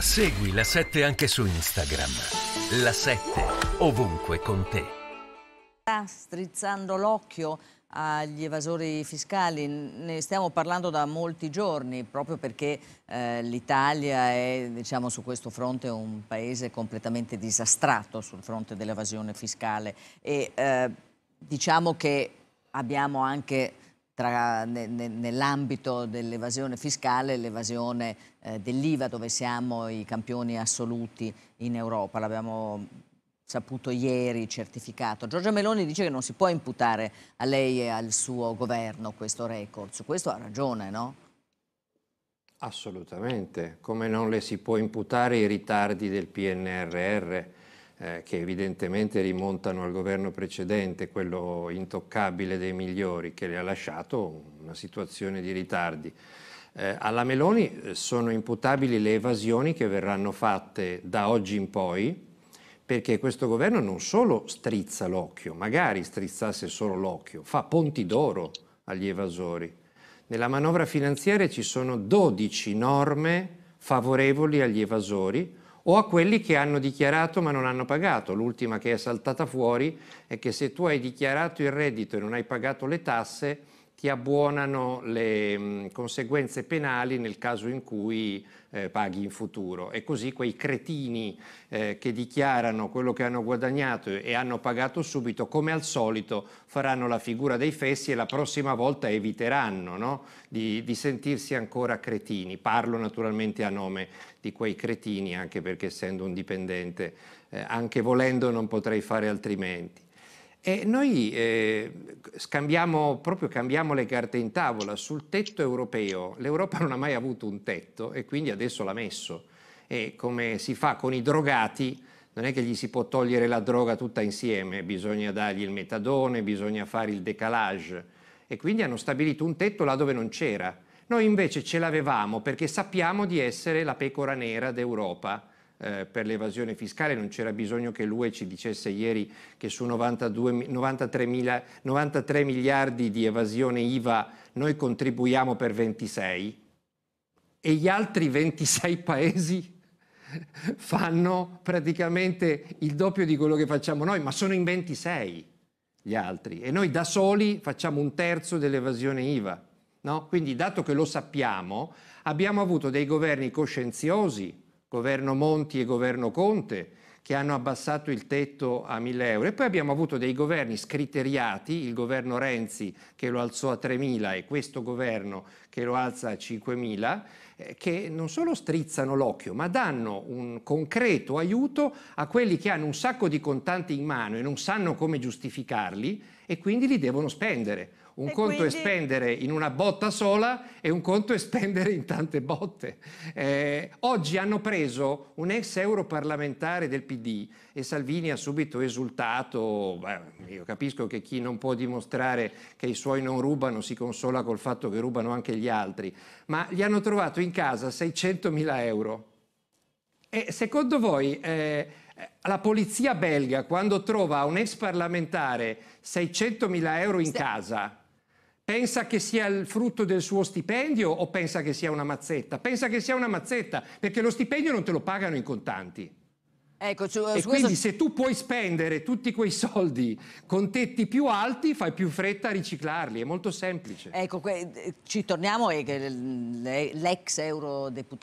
Segui la 7 anche su Instagram. La 7 ovunque con te. Sta ah, strizzando l'occhio agli evasori fiscali, ne stiamo parlando da molti giorni proprio perché eh, l'Italia è diciamo, su questo fronte un paese completamente disastrato sul fronte dell'evasione fiscale e eh, diciamo che abbiamo anche ne, ne, nell'ambito dell'evasione fiscale e l'evasione eh, dell'IVA, dove siamo i campioni assoluti in Europa. L'abbiamo saputo ieri, certificato. Giorgia Meloni dice che non si può imputare a lei e al suo governo questo record. Su questo ha ragione, no? Assolutamente, come non le si può imputare i ritardi del PNRR eh, che evidentemente rimontano al governo precedente, quello intoccabile dei migliori, che le ha lasciato una situazione di ritardi. Eh, alla Meloni eh, sono imputabili le evasioni che verranno fatte da oggi in poi, perché questo governo non solo strizza l'occhio, magari strizzasse solo l'occhio, fa ponti d'oro agli evasori. Nella manovra finanziaria ci sono 12 norme favorevoli agli evasori, o a quelli che hanno dichiarato ma non hanno pagato. L'ultima che è saltata fuori è che se tu hai dichiarato il reddito e non hai pagato le tasse, ti abbuonano le mh, mm, conseguenze penali nel caso in cui eh, paghi in futuro. E così quei cretini eh, che dichiarano quello che hanno guadagnato e hanno pagato subito, come al solito, faranno la figura dei fessi e la prossima volta eviteranno no? di, di sentirsi ancora cretini. Parlo naturalmente a nome di quei cretini, anche perché essendo un dipendente, eh, anche volendo non potrei fare altrimenti. E noi eh, scambiamo, proprio cambiamo le carte in tavola sul tetto europeo. L'Europa non ha mai avuto un tetto e quindi adesso l'ha messo. E come si fa con i drogati, non è che gli si può togliere la droga tutta insieme, bisogna dargli il metadone, bisogna fare il decalage. E quindi hanno stabilito un tetto là dove non c'era. Noi invece ce l'avevamo perché sappiamo di essere la pecora nera d'Europa eh, per l'evasione fiscale, non c'era bisogno che l'UE ci dicesse ieri che su 92, 93, mila, 93 miliardi di evasione IVA noi contribuiamo per 26 e gli altri 26 paesi fanno praticamente il doppio di quello che facciamo noi, ma sono in 26 gli altri e noi da soli facciamo un terzo dell'evasione IVA. No? Quindi dato che lo sappiamo, abbiamo avuto dei governi coscienziosi governo Monti e governo Conte, che hanno abbassato il tetto a 1.000 euro e poi abbiamo avuto dei governi scriteriati, il governo Renzi che lo alzò a 3.000 e questo governo che lo alza a 5.000, eh, che non solo strizzano l'occhio, ma danno un concreto aiuto a quelli che hanno un sacco di contanti in mano e non sanno come giustificarli e quindi li devono spendere. Un e conto quindi... è spendere in una botta sola e un conto è spendere in tante botte. Eh, oggi hanno preso un ex europarlamentare del PD e Salvini ha subito esultato, beh, io capisco che chi non può dimostrare che i suoi non rubano si consola col fatto che rubano anche gli altri, ma gli hanno trovato in casa 600 mila euro. E secondo voi eh, la polizia belga quando trova un ex parlamentare 600 mila euro in casa pensa che sia il frutto del suo stipendio o pensa che sia una mazzetta? Pensa che sia una mazzetta perché lo stipendio non te lo pagano in contanti. Ecco, su, e su quindi questo... se tu puoi spendere tutti quei soldi con tetti più alti, fai più fretta a riciclarli, è molto semplice. Ecco, eh, ci torniamo l'ex eurodeputato